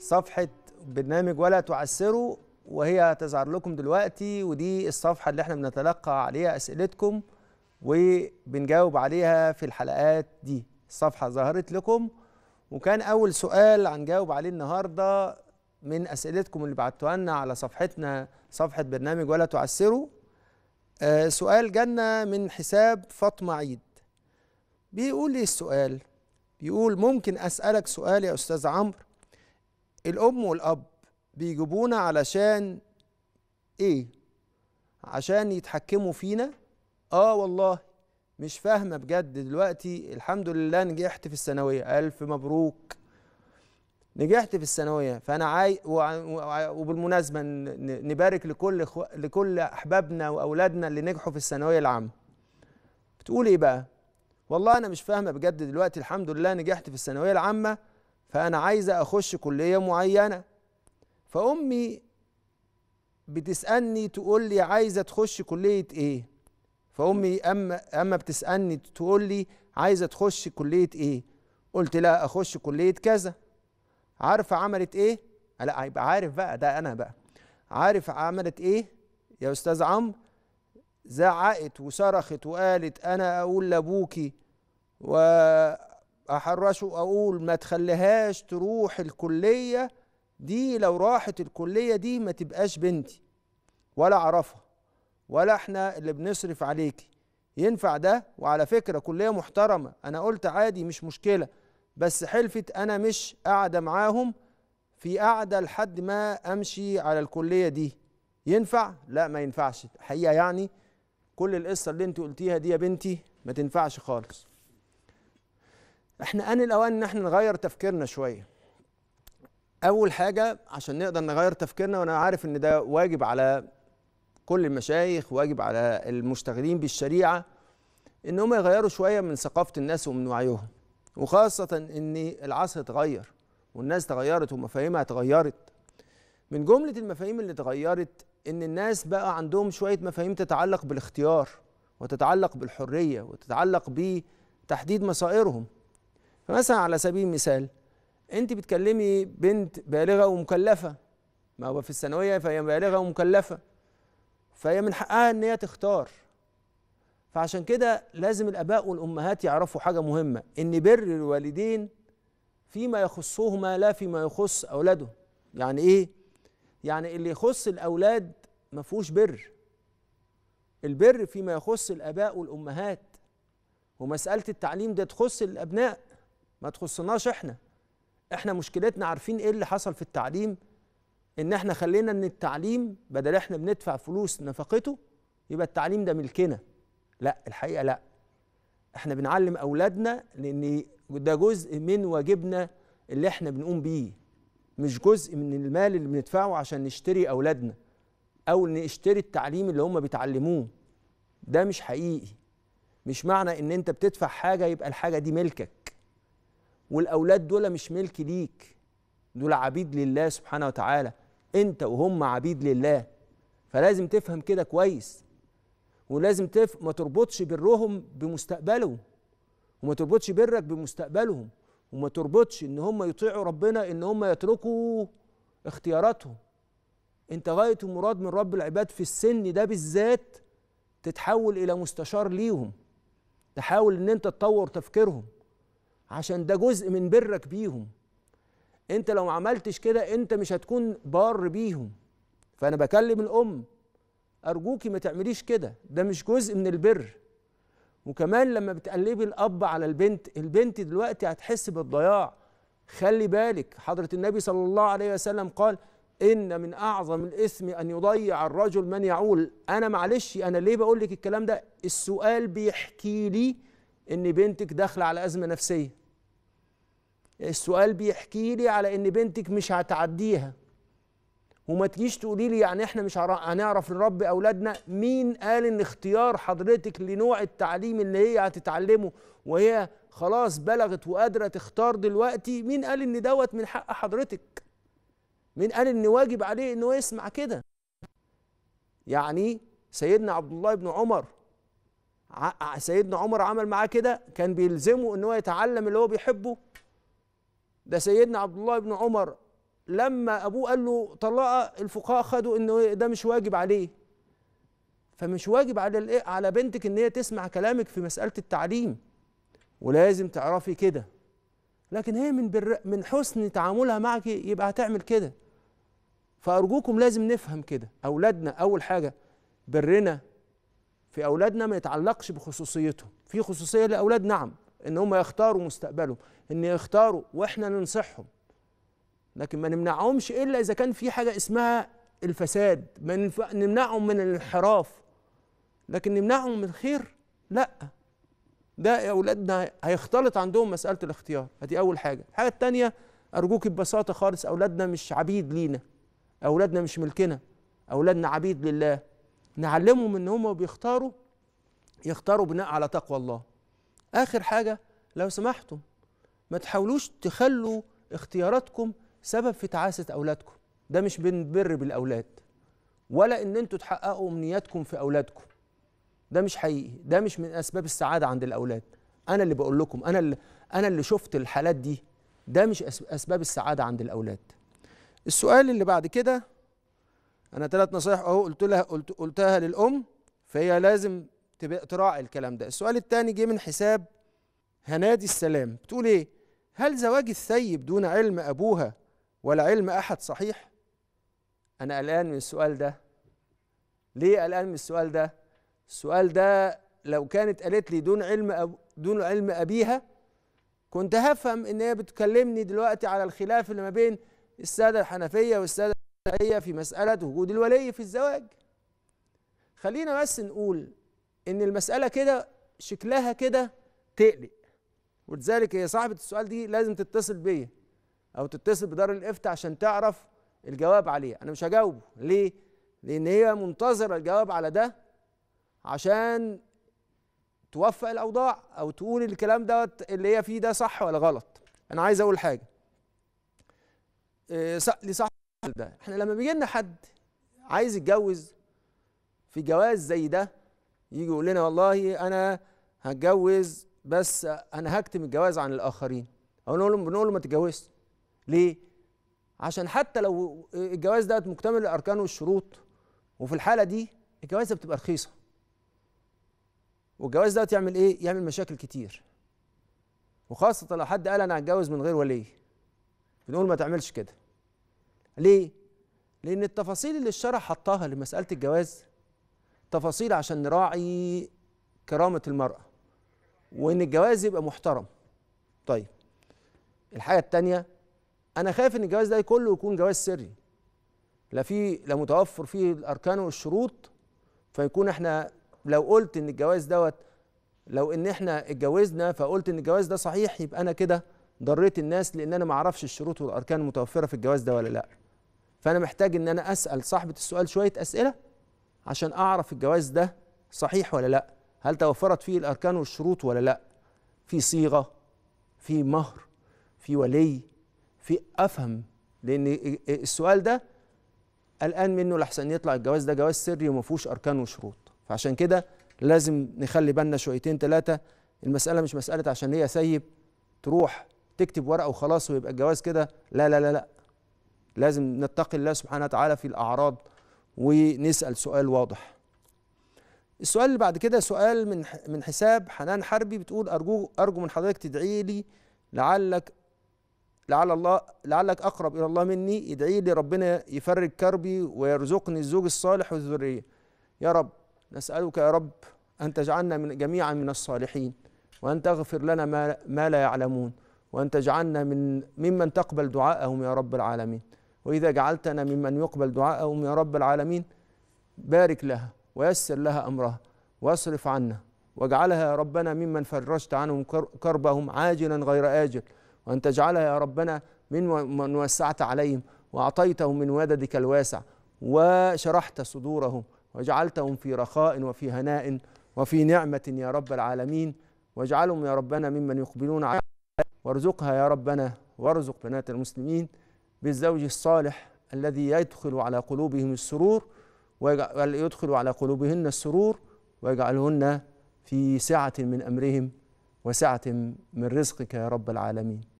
صفحه برنامج ولا تعسروا وهي هتظهر لكم دلوقتي ودي الصفحه اللي احنا بنتلقى عليها اسئلتكم وبنجاوب عليها في الحلقات دي الصفحه ظهرت لكم وكان اول سؤال هنجاوب عليه النهارده من اسئلتكم اللي بعتوها لنا على صفحتنا صفحه برنامج ولا تعسروا آه سؤال جانا من حساب فاطمه عيد بيقول لي السؤال بيقول ممكن اسالك سؤال يا استاذ عمرو الأم والأب بيجيبونا علشان إيه؟ عشان يتحكموا فينا؟ آه والله مش فاهمة بجد دلوقتي الحمد لله نجحت في الثانوية ألف مبروك نجحت في الثانويه فانا عاي وبالمناسبه نبارك لكل خو... لكل احبابنا واولادنا اللي نجحوا في الثانويه العامه بتقول ايه بقى والله انا مش فاهمه بجد دلوقتي الحمد لله نجحت في الثانويه العامه فأنا عايزة أخش كلية معينة فأمي بتسألني تقول لي عايزة تخش كلية إيه فأمي أما, أما بتسألني تقول لي عايزة تخش كلية إيه قلت لا أخش كلية كذا عارفة عملت إيه لا يبقى عارف بقى ده أنا بقى عارف عملت إيه يا أستاذ عمرو زعقت وصرخت وقالت أنا أقول لأبوكي و احرشه اقول ما تخليهاش تروح الكليه دي لو راحت الكليه دي ما تبقاش بنتي ولا اعرفها ولا احنا اللي بنصرف عليكي ينفع ده وعلى فكره كليه محترمه انا قلت عادي مش مشكله بس حلفت انا مش قاعده معاهم في قاعده لحد ما امشي على الكليه دي ينفع لا ما ينفعش الحقيقه يعني كل القصه اللي انت قلتيها دي يا بنتي ما تنفعش خالص احنا آن الأوان إن احنا نغير تفكيرنا شوية أول حاجة عشان نقدر نغير تفكيرنا وأنا عارف إن ده واجب على كل المشايخ واجب على المشتغلين بالشريعة إن هم يغيروا شوية من ثقافة الناس ومن وعيهم وخاصة إن العصر اتغير والناس اتغيرت ومفاهيمها اتغيرت من جملة المفاهيم اللي اتغيرت إن الناس بقى عندهم شوية مفاهيم تتعلق بالاختيار وتتعلق بالحرية وتتعلق بتحديد مصائرهم فمثلا على سبيل المثال انت بتكلمي بنت بالغه ومكلفه ما هو في الثانويه فهي بالغه ومكلفه فهي من حقها ان هي تختار فعشان كده لازم الاباء والامهات يعرفوا حاجه مهمه ان بر الوالدين فيما يخصهما لا فيما يخص اولادهم يعني ايه يعني اللي يخص الاولاد ما فيهوش بر البر فيما يخص الاباء والامهات ومساله التعليم ده تخص الابناء ما تخصناش احنا احنا مشكلتنا عارفين ايه اللي حصل في التعليم ان احنا خلينا ان التعليم بدل احنا بندفع فلوس نفقته يبقى التعليم ده ملكنا لا الحقيقه لا احنا بنعلم اولادنا لان ده جزء من واجبنا اللي احنا بنقوم بيه مش جزء من المال اللي بندفعه عشان نشتري اولادنا او نشتري التعليم اللي هم بيتعلموه ده مش حقيقي مش معنى ان انت بتدفع حاجه يبقى الحاجه دي ملكك والاولاد دول مش ملك ليك دول عبيد لله سبحانه وتعالى انت وهم عبيد لله فلازم تفهم كده كويس ولازم تف... ما تربطش برهم بمستقبلهم وما تربطش برك بمستقبلهم وما تربطش ان هم يطيعوا ربنا ان هم يتركوا اختياراتهم انت غايه المراد من رب العباد في السن ده بالذات تتحول الى مستشار ليهم تحاول ان انت تطور تفكيرهم عشان ده جزء من برك بيهم انت لو ما عملتش كده انت مش هتكون بار بيهم فانا بكلم الام ارجوكي ما تعمليش كده ده مش جزء من البر وكمان لما بتقلبي الاب على البنت البنت دلوقتي هتحس بالضياع خلي بالك حضره النبي صلى الله عليه وسلم قال ان من اعظم الاثم ان يضيع الرجل من يعول انا معلش انا ليه بقول لك الكلام ده السؤال بيحكي لي ان بنتك داخله على ازمه نفسيه السؤال بيحكي لي على ان بنتك مش هتعديها وما تجيش تقولي لي يعني احنا مش هنعرف نربي اولادنا مين قال ان اختيار حضرتك لنوع التعليم اللي هي هتتعلمه وهي خلاص بلغت وقادره تختار دلوقتي مين قال ان دوت من حق حضرتك مين قال ان واجب عليه انه يسمع كده يعني سيدنا عبد الله بن عمر سيدنا عمر عمل معاه كده كان بيلزمه ان هو يتعلم اللي هو بيحبه ده سيدنا عبد الله بن عمر لما ابوه قال له طلقها الفقهاء خدوا ان ده مش واجب عليه فمش واجب على على بنتك ان هي تسمع كلامك في مساله التعليم ولازم تعرفي كده لكن هي من بر... من حسن تعاملها معك يبقى هتعمل كده فارجوكم لازم نفهم كده اولادنا اول حاجه برنا في اولادنا ما يتعلقش بخصوصيتهم في خصوصيه لاولاد نعم ان هم يختاروا مستقبلهم ان يختاروا واحنا ننصحهم لكن ما نمنعهمش الا اذا كان في حاجه اسمها الفساد ما نمنعهم من الانحراف لكن نمنعهم من الخير لا ده اولادنا هيختلط عندهم مساله الاختيار ادي اول حاجه الحاجه الثانيه ارجوك ببساطه خالص اولادنا مش عبيد لينا اولادنا مش ملكنا اولادنا عبيد لله نعلمهم ان هم بيختاروا يختاروا بناء على تقوى الله اخر حاجه لو سمحتم ما تحاولوش تخلوا اختياراتكم سبب في تعاسه اولادكم ده مش بنبر بالاولاد ولا ان انتوا تحققوا امنياتكم في اولادكم ده مش حقيقي ده مش من اسباب السعاده عند الاولاد انا اللي بقول لكم انا اللي انا اللي شفت الحالات دي ده مش اسباب السعاده عند الاولاد السؤال اللي بعد كده انا ثلاث نصايح اهو قلت لها قلت قلتها للام فهي لازم تبقى تراعي الكلام ده السؤال الثاني جه من حساب هنادي السلام بتقول ايه هل زواج الثيب دون علم ابوها ولا علم احد صحيح انا قلقان من السؤال ده ليه قلقان من السؤال ده السؤال ده لو كانت قالت لي دون علم أب... دون علم ابيها كنت هفهم ان هي بتكلمني دلوقتي على الخلاف اللي ما بين الساده الحنفيه والساده الشافعية في مسألة وجود الولي في الزواج خلينا بس نقول إن المسألة كده شكلها كده تقلق ولذلك هي صاحبة السؤال دي لازم تتصل بيا أو تتصل بدار الإفتاء عشان تعرف الجواب عليه أنا مش هجاوبه ليه؟ لأن هي منتظرة الجواب على ده عشان توفق الأوضاع أو تقول الكلام دوت اللي هي فيه ده صح ولا غلط أنا عايز أقول حاجة آه، لصاحب العقل ده احنا لما بيجي لنا حد عايز يتجوز في جواز زي ده يجي يقول لنا والله انا هتجوز بس انا هكتم الجواز عن الاخرين او نقول له بنقول له ما تتجوزش ليه عشان حتى لو الجواز ده مكتمل الاركان والشروط وفي الحاله دي الجوازه بتبقى رخيصه والجواز ده يعمل ايه يعمل مشاكل كتير وخاصه لو حد قال انا هتجوز من غير ولي بنقول ما تعملش كده ليه؟ لأن التفاصيل اللي الشرع حطها لمسألة الجواز تفاصيل عشان نراعي كرامة المرأة وإن الجواز يبقى محترم طيب الحاجة التانية أنا خايف إن الجواز ده كله يكون جواز سري لا في لا متوفر فيه الأركان والشروط فيكون إحنا لو قلت إن الجواز دوت لو إن إحنا اتجوزنا فقلت إن الجواز ده صحيح يبقى أنا كده ضريت الناس لأن أنا ما أعرفش الشروط والأركان المتوفرة في الجواز ده ولا لأ فانا محتاج ان انا اسال صاحبه السؤال شويه اسئله عشان اعرف الجواز ده صحيح ولا لا هل توفرت فيه الاركان والشروط ولا لا في صيغه في مهر في ولي في افهم لان السؤال ده قلقان منه لحسن يطلع الجواز ده جواز سري وما فيهوش اركان وشروط فعشان كده لازم نخلي بالنا شويتين ثلاثه المساله مش مساله عشان هي سيب تروح تكتب ورقه وخلاص ويبقى الجواز كده لا لا لا لا لازم نتقي الله سبحانه وتعالى في الأعراض ونسأل سؤال واضح السؤال اللي بعد كده سؤال من من حساب حنان حربي بتقول أرجو أرجو من حضرتك تدعي لي لعلك لعل الله لعلك أقرب إلى الله مني ادعي لي ربنا يفرج كربي ويرزقني الزوج الصالح والذرية يا رب نسألك يا رب أن تجعلنا من جميعا من الصالحين وأن تغفر لنا ما, ما لا يعلمون وأن تجعلنا من ممن تقبل دعاءهم يا رب العالمين وإذا جعلتنا ممن يقبل دعاءهم يا رب العالمين بارك لها ويسر لها أمرها واصرف عنا واجعلها يا ربنا ممن فرجت عنهم كربهم عاجلا غير آجل وأن تجعلها يا ربنا ممن وسعت عليهم وأعطيتهم من وددك الواسع وشرحت صدورهم وجعلتهم في رخاء وفي هناء وفي نعمة يا رب العالمين واجعلهم يا ربنا ممن يقبلون عليك وارزقها يا ربنا وارزق بنات المسلمين بالزوج الصالح الذي يدخل على قلوبهم السرور ويدخل على قلوبهن السرور ويجعلهن في سعة من أمرهم وسعة من رزقك يا رب العالمين